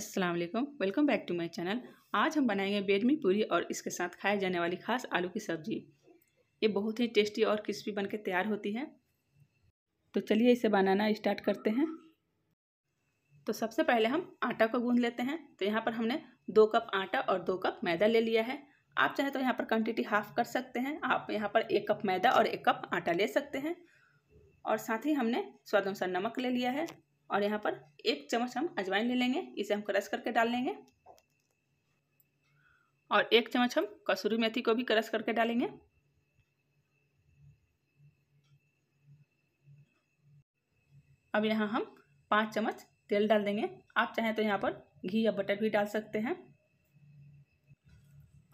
अस्सलाम वालेकुम welcome back to my channel आज हम बनाएंगे बेडमी पूरी और इसके साथ खाए जाने वाली खास आलू की सब्ज़ी ये बहुत ही टेस्टी और क्रिस्पी बनके तैयार होती है तो चलिए इसे बनाना स्टार्ट करते हैं तो सबसे पहले हम आटा को गूंद लेते हैं तो यहाँ पर हमने दो कप आटा और दो कप मैदा ले लिया है आप चाहे तो यहाँ पर क्वान्टिटी हाफ कर सकते हैं आप यहाँ पर एक कप मैदा और एक कप आटा ले सकते हैं और साथ ही हमने स्वाद अनुसार नमक ले लिया है और यहाँ पर एक चम्मच हम अजवाइन ले लेंगे इसे हम क्रश करके डाल लेंगे और एक चम्मच हम कसूरी मेथी को भी क्रश करके डालेंगे अब यहाँ हम पाँच चम्मच तेल डाल देंगे आप चाहें तो यहाँ पर घी या बटर भी डाल सकते हैं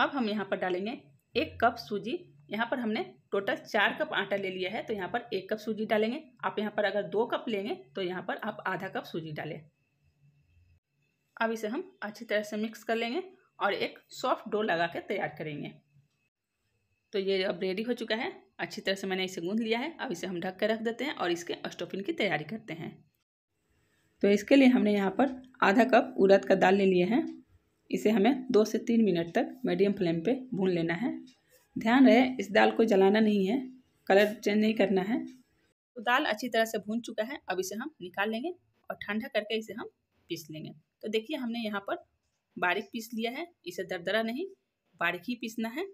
अब हम यहाँ पर डालेंगे एक कप सूजी यहाँ पर हमने टोटल चार कप आटा ले लिया है तो यहाँ पर एक कप सूजी डालेंगे आप यहाँ पर अगर दो कप लेंगे तो यहाँ पर आप आधा कप सूजी डालें अब इसे हम अच्छी तरह से मिक्स कर लेंगे और एक सॉफ्ट डो लगा के तैयार करेंगे तो ये अब रेडी हो चुका है अच्छी तरह से मैंने इसे गूंध लिया है अब इसे हम ढक कर रख देते हैं और इसके स्टोफिन की तैयारी करते हैं तो इसके लिए हमने यहाँ पर आधा कप उड़द का दाल ले लिए हैं इसे हमें दो से तीन मिनट तक मीडियम फ्लेम पे भून लेना है ध्यान रहे इस दाल को जलाना नहीं है कलर चेंज नहीं करना है तो दाल अच्छी तरह से भून चुका है अब इसे हम निकाल लेंगे और ठंडा करके इसे हम पीस लेंगे तो देखिए हमने यहाँ पर बारीक पीस लिया है इसे दरदरा नहीं बारीक ही पीसना है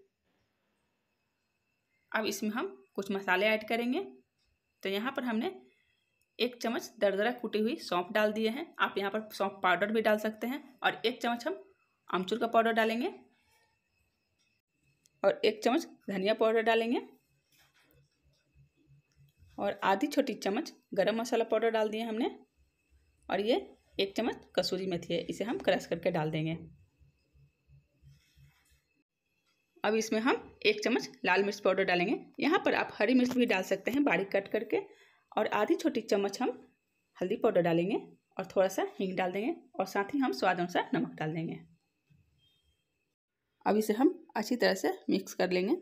अब इसमें हम कुछ मसाले ऐड करेंगे तो यहाँ पर हमने एक चम्मच दरदरा कूटी हुई सौंफ डाल दिए हैं आप यहाँ पर सौंफ पाउडर भी डाल सकते हैं और एक चम्मच हम आमचूर का पाउडर डालेंगे और एक चम्मच धनिया पाउडर डालेंगे और आधी छोटी चम्मच गरम मसाला पाउडर डाल दिए हमने और ये एक चम्मच कसूरी मेथी है इसे हम क्रश करके डाल देंगे अब इसमें हम एक चम्मच लाल मिर्च पाउडर डालेंगे यहाँ पर आप हरी मिर्च भी डाल सकते हैं बारीक कट करके और आधी छोटी चम्मच हम हल्दी पाउडर डालेंगे और थोड़ा सा हींग डाल देंगे और साथ ही हम स्वाद अनुसार नमक डाल देंगे अब इसे हम अच्छी तरह से मिक्स कर लेंगे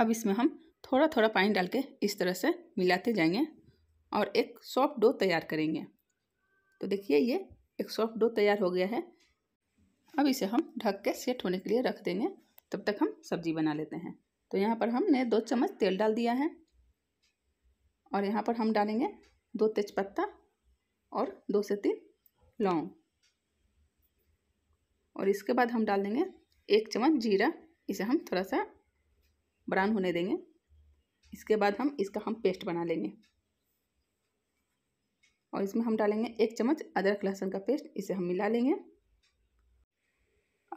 अब इसमें हम थोड़ा थोड़ा पानी डाल के इस तरह से मिलाते जाएंगे और एक सॉफ्ट डो तैयार करेंगे तो देखिए ये एक सॉफ्ट डो तैयार हो गया है अब इसे हम ढक के सेट होने के लिए रख देंगे तब तक हम सब्जी बना लेते हैं तो यहाँ पर हमने दो चम्मच तेल डाल दिया है और यहाँ पर हम डालेंगे दो तेज़पत्ता और दो से तीन लौंग और इसके बाद हम डाल देंगे एक चम्मच जीरा इसे हम थोड़ा सा ब्राउन होने देंगे इसके बाद हम इसका हम पेस्ट बना लेंगे और इसमें हम डालेंगे एक चम्मच अदरक लहसुन का पेस्ट इसे हम मिला लेंगे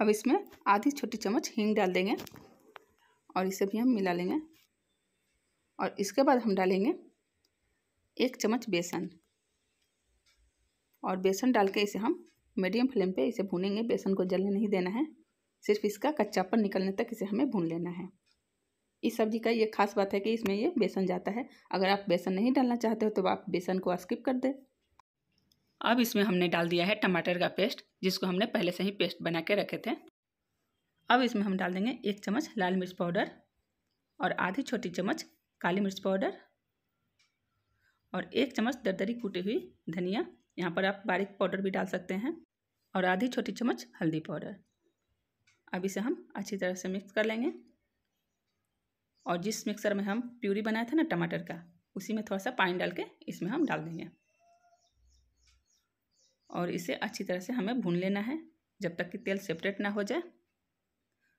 अब इसमें आधी छोटी चम्मच हींग डाल देंगे और इसे भी हम मिला लेंगे और इसके बाद हम डालेंगे एक चम्मच बेसन और बेसन डाल के इसे हम मीडियम फ्लेम पे इसे भूनेंगे बेसन को जलने नहीं देना है सिर्फ इसका कच्चापन निकलने तक इसे हमें भून लेना है इस सब्जी का ये खास बात है कि इसमें ये बेसन जाता है अगर आप बेसन नहीं डालना चाहते हो तो आप बेसन को स्किप कर दें अब इसमें हमने डाल दिया है टमाटर का पेस्ट जिसको हमने पहले से ही पेस्ट बना के रखे थे अब इसमें हम डाल देंगे एक चम्मच लाल मिर्च पाउडर और आधी छोटी चम्मच काली मिर्च पाउडर और एक चम्मच दरदरी कूटी हुई धनिया यहाँ पर आप बारीक पाउडर भी डाल सकते हैं और आधी छोटी चम्मच हल्दी पाउडर अब इसे हम अच्छी तरह से मिक्स कर लेंगे और जिस मिक्सर में हम प्यूरी बनाया था ना टमाटर का उसी में थोड़ा सा पानी डाल के इसमें हम डाल देंगे और इसे अच्छी तरह से हमें भून लेना है जब तक कि तेल सेपरेट ना हो जाए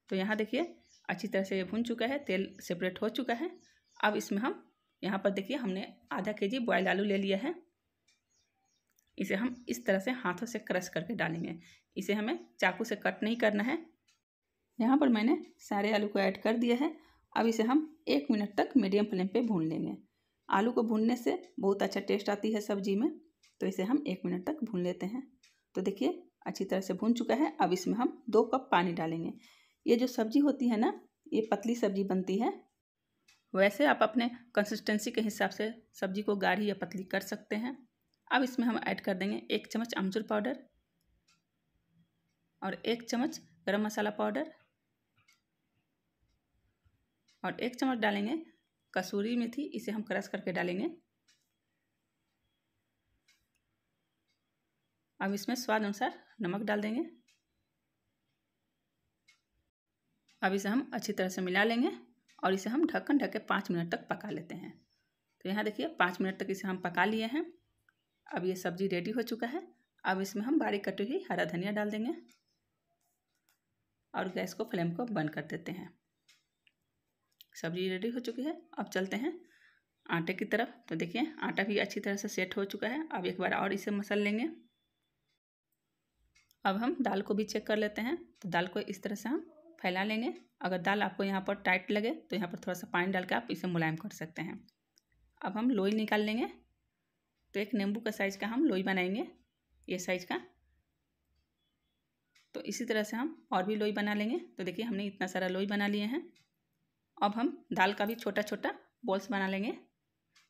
तो यहाँ देखिए अच्छी तरह से ये भून चुका है तेल सेपरेट हो चुका है अब इसमें हम यहाँ पर देखिए हमने आधा के जी बॉयल आलू ले लिया है इसे हम इस तरह से हाथों से क्रश करके डालेंगे इसे हमें चाकू से कट नहीं करना है यहाँ पर मैंने सारे आलू को ऐड कर दिया है अब इसे हम एक मिनट तक मीडियम फ्लेम पे भून लेंगे आलू को भूनने से बहुत अच्छा टेस्ट आती है सब्जी में तो इसे हम एक मिनट तक भून लेते हैं तो देखिए अच्छी तरह से भून चुका है अब इसमें हम दो कप पानी डालेंगे ये जो सब्जी होती है ना ये पतली सब्जी बनती है वैसे आप अपने कंसिस्टेंसी के हिसाब से सब्जी को गाढ़ी या पतली कर सकते हैं अब इसमें हम ऐड कर देंगे एक चम्मच अमचूर पाउडर और एक चम्मच गरम मसाला पाउडर और एक चम्मच डालेंगे कसूरी मेथी इसे हम क्रश करके डालेंगे अब इसमें स्वाद अनुसार नमक डाल देंगे अब इसे हम अच्छी तरह से मिला लेंगे और इसे हम ढक्कन ढक के पाँच मिनट तक पका लेते हैं तो यहाँ देखिए पाँच मिनट तक इसे हम पका लिए हैं अब ये सब्जी रेडी हो चुका है अब इसमें हम बारीक कटी हुई हरा धनिया डाल देंगे और गैस को फ्लेम को बंद कर देते हैं सब्जी रेडी हो चुकी है अब चलते हैं आटे की तरफ तो देखिए आटा भी अच्छी तरह से सेट हो चुका है अब एक बार और इसे मसल लेंगे अब हम दाल को भी चेक कर लेते हैं तो दाल को इस तरह से हम फैला लेंगे अगर दाल आपको यहाँ पर टाइट लगे तो यहाँ पर थोड़ा सा पानी डाल के आप इसे मुलायम कर सकते हैं अब हम लोई निकाल लेंगे तो एक नींबू का साइज़ का हम लोई बनाएंगे ये साइज़ का तो इसी तरह से हम और भी लोई बना लेंगे तो देखिए हमने इतना सारा लोई बना लिए हैं अब हम दाल का भी छोटा छोटा बॉल्स बना लेंगे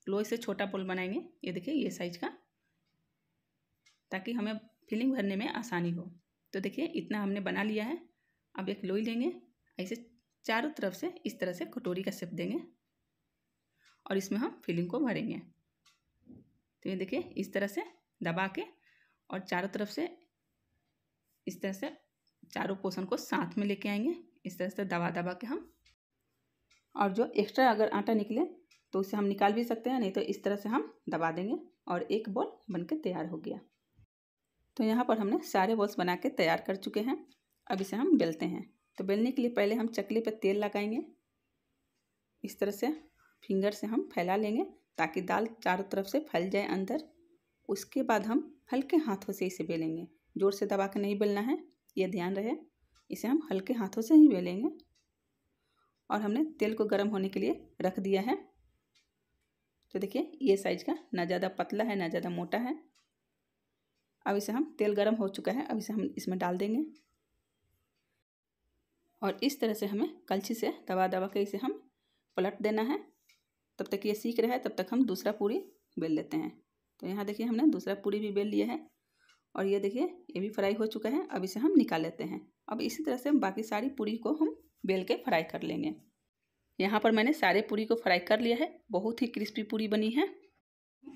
लोई से छोटा बॉल बनाएंगे ये देखिए ये साइज़ का ताकि हमें फिलिंग भरने में आसानी हो तो देखिए इतना हमने बना लिया है अब एक लोई लेंगे ऐसे चारों तरफ से इस तरह से कटोरी का सेप देंगे और इसमें हम फिलिंग को भरेंगे तो ये देखिए इस तरह से दबा के और चारों तरफ से इस तरह से चारों पोषण को साथ में लेके आएंगे इस तरह से दबा दबा के हम और जो एक्स्ट्रा अगर आटा निकले तो उसे हम निकाल भी सकते हैं नहीं तो इस तरह से हम दबा देंगे और एक बॉल बन के तैयार हो गया तो यहाँ पर हमने सारे बॉल्स बना के तैयार कर चुके हैं अब इसे हम बेलते हैं तो बेलने के लिए पहले हम चकली पर तेल लगाएंगे इस तरह से फिंगर से हम फैला लेंगे ताकि दाल चारों तरफ से फैल जाए अंदर उसके बाद हम हल्के हाथों से इसे बेलेंगे ज़ोर से दबा के नहीं बेलना है यह ध्यान रहे इसे हम हल्के हाथों से ही बेलेंगे और हमने तेल को गर्म होने के लिए रख दिया है तो देखिए ये साइज़ का ना ज़्यादा पतला है ना ज़्यादा मोटा है अब इसे हम तेल गर्म हो चुका है अब इसे हम इसमें डाल देंगे और इस तरह से हमें कलछी से दबा दबा के इसे हम पलट देना है तब तक ये सीख रहा है तब तक हम दूसरा पूरी बेल लेते हैं तो यहाँ देखिए हमने दूसरा पूरी भी बेल लिया है और ये देखिए ये भी फ्राई हो चुका है अब इसे हम निकाल लेते हैं अब इसी तरह से हम बाकी सारी पूरी को हम बेल के फ्राई कर लेंगे यहाँ पर मैंने सारे पूरी को फ्राई कर लिया है बहुत ही क्रिस्पी पूरी बनी है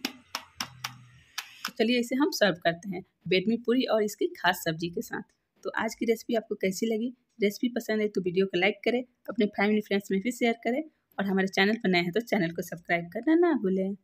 तो चलिए इसे हम सर्व करते हैं बेडमी पूरी और इसकी खास सब्जी के साथ तो आज की रेसिपी आपको कैसी लगी रेसिपी पसंद है तो वीडियो को लाइक करें अपने फैमिली फ्रेंड्स में भी शेयर करें और हमारे चैनल पर नए हैं तो चैनल को सब्सक्राइब करना ना भूलें